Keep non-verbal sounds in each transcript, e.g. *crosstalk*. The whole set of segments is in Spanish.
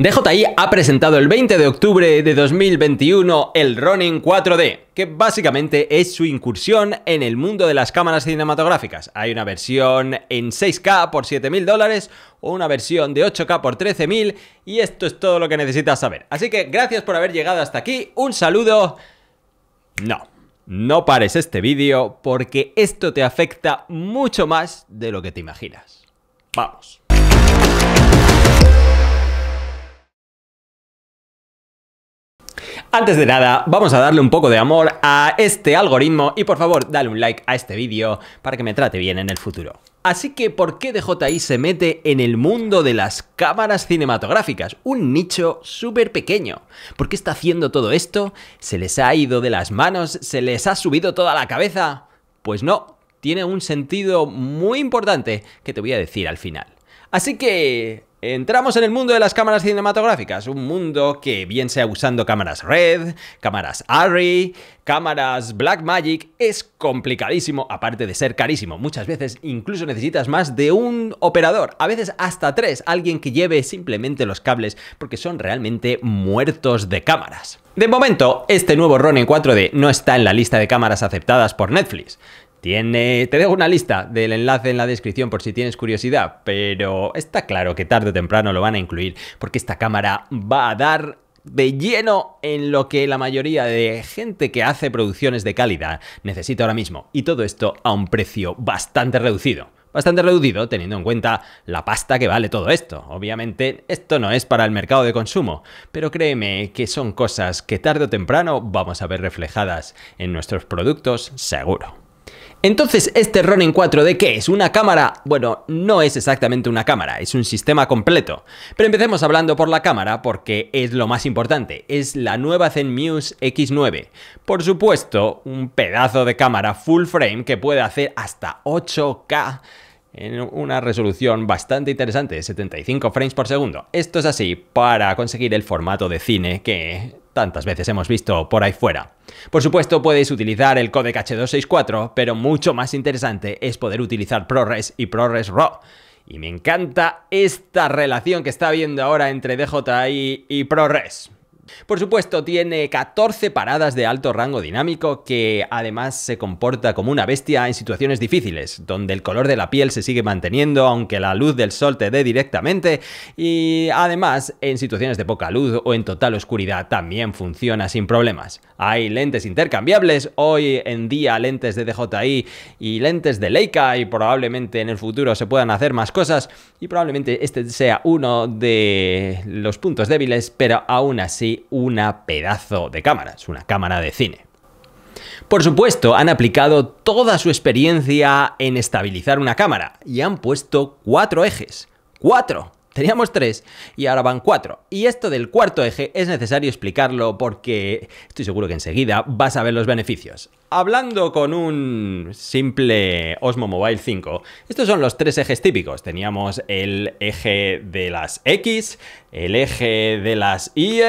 DJI ha presentado el 20 de octubre de 2021 el Ronin 4D, que básicamente es su incursión en el mundo de las cámaras cinematográficas. Hay una versión en 6K por 7.000 dólares o una versión de 8K por 13.000 y esto es todo lo que necesitas saber. Así que gracias por haber llegado hasta aquí, un saludo... No. No pares este vídeo porque esto te afecta mucho más de lo que te imaginas. Vamos. Antes de nada, vamos a darle un poco de amor a este algoritmo y por favor dale un like a este vídeo para que me trate bien en el futuro. Así que, ¿por qué DJI se mete en el mundo de las cámaras cinematográficas? Un nicho súper pequeño. ¿Por qué está haciendo todo esto? ¿Se les ha ido de las manos? ¿Se les ha subido toda la cabeza? Pues no, tiene un sentido muy importante que te voy a decir al final. Así que Entramos en el mundo de las cámaras cinematográficas, un mundo que bien sea usando cámaras Red, cámaras Arri, cámaras Blackmagic, es complicadísimo, aparte de ser carísimo. Muchas veces incluso necesitas más de un operador, a veces hasta tres, alguien que lleve simplemente los cables, porque son realmente muertos de cámaras. De momento, este nuevo Ronin 4D no está en la lista de cámaras aceptadas por Netflix te dejo una lista del enlace en la descripción por si tienes curiosidad, pero está claro que tarde o temprano lo van a incluir porque esta cámara va a dar de lleno en lo que la mayoría de gente que hace producciones de calidad necesita ahora mismo y todo esto a un precio bastante reducido bastante reducido teniendo en cuenta la pasta que vale todo esto. Obviamente esto no es para el mercado de consumo, pero créeme que son cosas que tarde o temprano vamos a ver reflejadas en nuestros productos seguro. Entonces, este Ronin 4 de ¿qué es? ¿Una cámara? Bueno, no es exactamente una cámara, es un sistema completo. Pero empecemos hablando por la cámara porque es lo más importante, es la nueva Zenmuse X9. Por supuesto, un pedazo de cámara full frame que puede hacer hasta 8K en una resolución bastante interesante 75 frames por segundo. Esto es así para conseguir el formato de cine que tantas veces hemos visto por ahí fuera. Por supuesto, podéis utilizar el codec H264, pero mucho más interesante es poder utilizar ProRes y ProRes RAW. Y me encanta esta relación que está habiendo ahora entre DJI y ProRes. Por supuesto, tiene 14 paradas de alto rango dinámico que además se comporta como una bestia en situaciones difíciles, donde el color de la piel se sigue manteniendo aunque la luz del sol te dé directamente y además en situaciones de poca luz o en total oscuridad también funciona sin problemas. Hay lentes intercambiables, hoy en día lentes de DJI y lentes de Leica y probablemente en el futuro se puedan hacer más cosas y probablemente este sea uno de los puntos débiles, pero aún así una pedazo de cámara, es una cámara de cine. Por supuesto, han aplicado toda su experiencia en estabilizar una cámara y han puesto cuatro ejes. ¡Cuatro! Teníamos tres y ahora van cuatro. Y esto del cuarto eje es necesario explicarlo porque estoy seguro que enseguida vas a ver los beneficios. Hablando con un simple Osmo Mobile 5, estos son los tres ejes típicos. Teníamos el eje de las X, el eje de las Y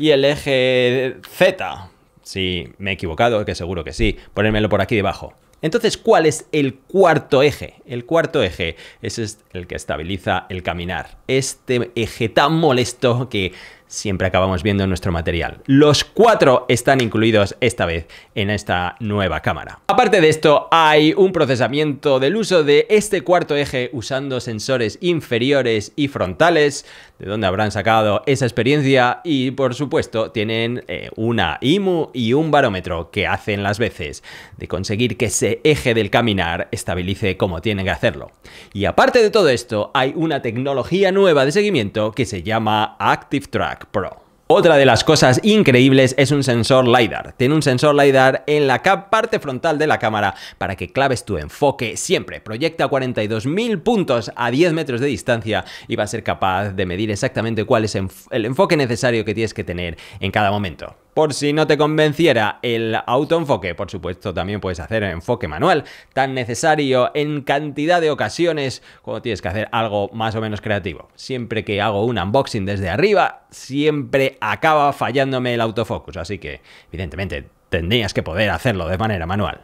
y el eje Z. Si me he equivocado, que seguro que sí, ponérmelo por aquí debajo. Entonces, ¿cuál es el cuarto eje? El cuarto eje ese es el que estabiliza el caminar. Este eje tan molesto que siempre acabamos viendo nuestro material. Los cuatro están incluidos esta vez en esta nueva cámara. Aparte de esto, hay un procesamiento del uso de este cuarto eje usando sensores inferiores y frontales, de donde habrán sacado esa experiencia y por supuesto tienen eh, una IMU y un barómetro que hacen las veces de conseguir que ese eje del caminar estabilice como tienen que hacerlo. Y aparte de todo esto, hay una tecnología nueva de seguimiento que se llama Active Track Pro. Otra de las cosas increíbles es un sensor LiDAR. Tiene un sensor LiDAR en la parte frontal de la cámara para que claves tu enfoque siempre. Proyecta 42.000 puntos a 10 metros de distancia y va a ser capaz de medir exactamente cuál es el enfoque necesario que tienes que tener en cada momento por si no te convenciera el autoenfoque. Por supuesto, también puedes hacer enfoque manual, tan necesario en cantidad de ocasiones cuando tienes que hacer algo más o menos creativo. Siempre que hago un unboxing desde arriba, siempre acaba fallándome el autofocus, así que evidentemente tendrías que poder hacerlo de manera manual.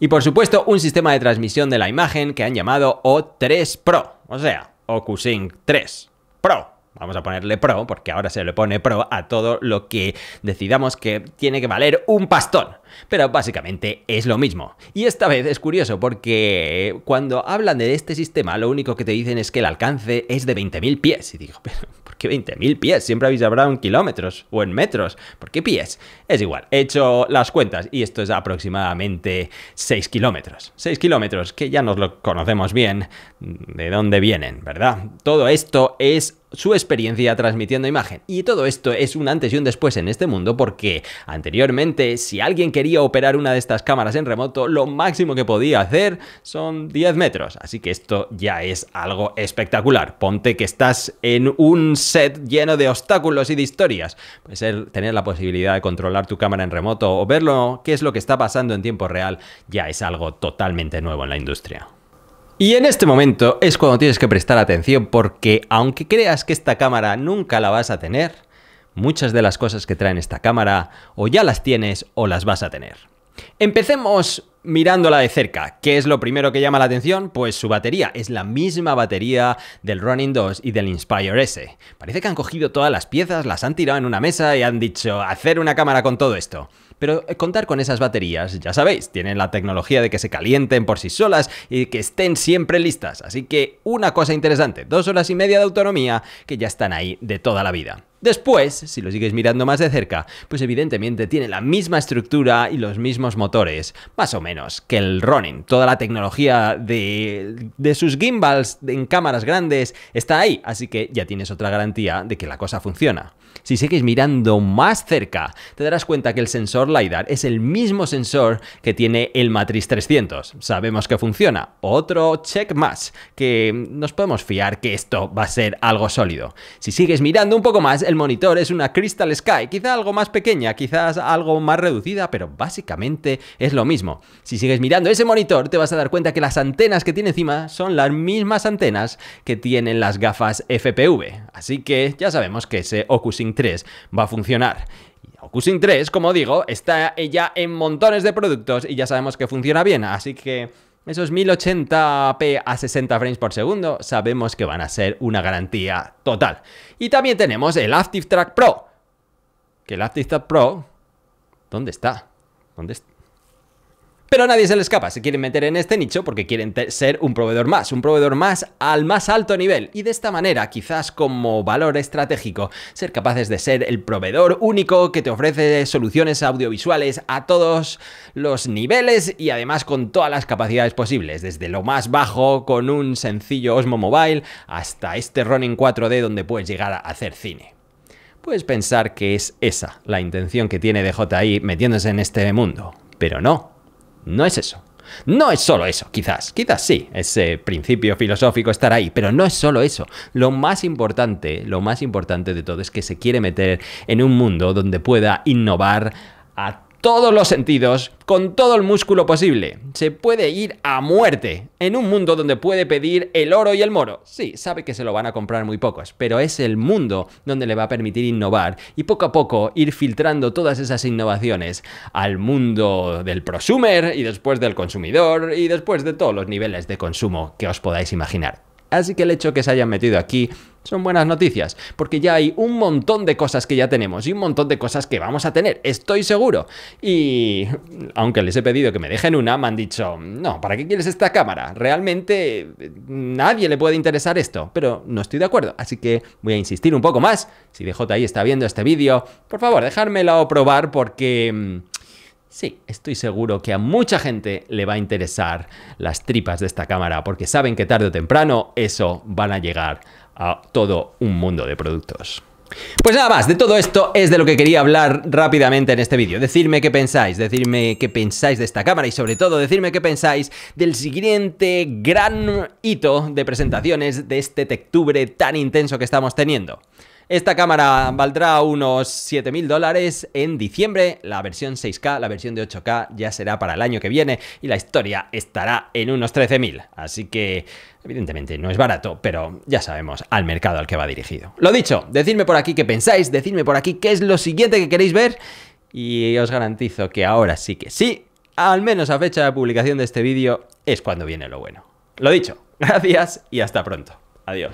Y por supuesto, un sistema de transmisión de la imagen que han llamado O3 Pro, o sea, OcuSync 3 Pro vamos a ponerle pro, porque ahora se le pone pro a todo lo que decidamos que tiene que valer un pastón. Pero básicamente es lo mismo. Y esta vez es curioso porque cuando hablan de este sistema, lo único que te dicen es que el alcance es de 20.000 pies. Y digo, pero ¿por qué 20.000 pies? Siempre habéis hablado en kilómetros o en metros. ¿Por qué pies? Es igual, he hecho las cuentas y esto es aproximadamente 6 kilómetros. 6 kilómetros, que ya nos lo conocemos bien de dónde vienen, ¿verdad? Todo esto es su experiencia transmitiendo imagen. Y todo esto es un antes y un después en este mundo porque anteriormente si alguien quería operar una de estas cámaras en remoto, lo máximo que podía hacer son 10 metros. Así que esto ya es algo espectacular. Ponte que estás en un set lleno de obstáculos y de historias. Pues tener la posibilidad de controlar tu cámara en remoto o verlo, qué es lo que está pasando en tiempo real, ya es algo totalmente nuevo en la industria. Y en este momento es cuando tienes que prestar atención porque aunque creas que esta cámara nunca la vas a tener, Muchas de las cosas que traen esta cámara o ya las tienes o las vas a tener. Empecemos mirándola de cerca. ¿Qué es lo primero que llama la atención? Pues su batería. Es la misma batería del Running 2 y del Inspire S. Parece que han cogido todas las piezas, las han tirado en una mesa y han dicho hacer una cámara con todo esto. Pero eh, contar con esas baterías, ya sabéis, tienen la tecnología de que se calienten por sí solas y que estén siempre listas. Así que una cosa interesante, dos horas y media de autonomía que ya están ahí de toda la vida. Después, si lo sigues mirando más de cerca, pues evidentemente tiene la misma estructura y los mismos motores, más o menos, que el Ronin. Toda la tecnología de, sus gimbals en cámaras grandes está ahí, así que ya tienes otra garantía de que la cosa funciona. Si sigues mirando más cerca, te darás cuenta que el sensor LiDAR es el mismo sensor que tiene el Matrix 300. Sabemos que funciona. Otro check más, que nos podemos fiar que esto va a ser algo sólido. Si sigues mirando un poco más, el monitor es una Crystal Sky, quizá algo más pequeña, quizás algo más reducida, pero básicamente es lo mismo. Si sigues mirando ese monitor, te vas a dar cuenta que las antenas que tiene encima son las mismas antenas que tienen las gafas FPV. Así que ya sabemos que ese OcuSync 3 va a funcionar. OcuSync 3, como digo, está ya en montones de productos y ya sabemos que funciona bien, así que esos 1080p a 60 frames por segundo sabemos que van a ser una garantía total. Y también tenemos el Active Track Pro. Que el Active Track Pro... ¿Dónde está? ¿Dónde está? Pero nadie se le escapa, se quieren meter en este nicho porque quieren ser un proveedor más, un proveedor más al más alto nivel y de esta manera, quizás como valor estratégico, ser capaces de ser el proveedor único que te ofrece soluciones audiovisuales a todos los niveles y además con todas las capacidades posibles, desde lo más bajo con un sencillo Osmo Mobile hasta este Ronin 4D donde puedes llegar a hacer cine puedes pensar que es esa la intención que tiene DJI metiéndose en este mundo, pero no no es eso. No es solo eso, quizás, quizás sí, ese principio filosófico estar ahí, pero no es solo eso. Lo más importante, lo más importante de todo es que se quiere meter en un mundo donde pueda innovar a todos los sentidos, con todo el músculo posible. Se puede ir a muerte en un mundo donde puede pedir el oro y el moro. Sí, sabe que se lo van a comprar muy pocos, pero es el mundo donde le va a permitir innovar y poco a poco ir filtrando todas esas innovaciones al mundo del prosumer y después del consumidor y después de todos los niveles de consumo que os podáis imaginar. Así que el hecho que se hayan metido aquí son buenas noticias, porque ya hay un montón de cosas que ya tenemos y un montón de cosas que vamos a tener, estoy seguro. Y aunque les he pedido que me dejen una, me han dicho, no, ¿para qué quieres esta cámara? Realmente eh, nadie le puede interesar esto, pero no estoy de acuerdo, así que voy a insistir un poco más. Si DJI está viendo este vídeo, por favor, dejármelo probar porque... Mm, Sí, estoy seguro que a mucha gente le va a interesar las tripas de esta cámara porque saben que tarde o temprano eso van a llegar a todo un mundo de productos. Pues nada más, de todo esto es de lo que quería hablar rápidamente en este vídeo. Decirme qué pensáis, decirme qué pensáis de esta cámara y sobre todo decirme qué pensáis del siguiente gran hito de presentaciones de este tectubre tan intenso que estamos teniendo. Esta cámara valdrá unos 7.000 dólares en diciembre. La versión 6K, la versión de 8K ya será para el año que viene y la historia estará en unos 13.000. Así que Evidentemente no es barato, pero ya sabemos al mercado al que va dirigido. Lo dicho, decidme por aquí qué pensáis, decidme por aquí qué es lo siguiente que queréis ver y os garantizo que ahora sí que sí, al menos a fecha de publicación de este vídeo, es cuando viene lo bueno. Lo dicho, *laughs* gracias y hasta pronto. Adiós.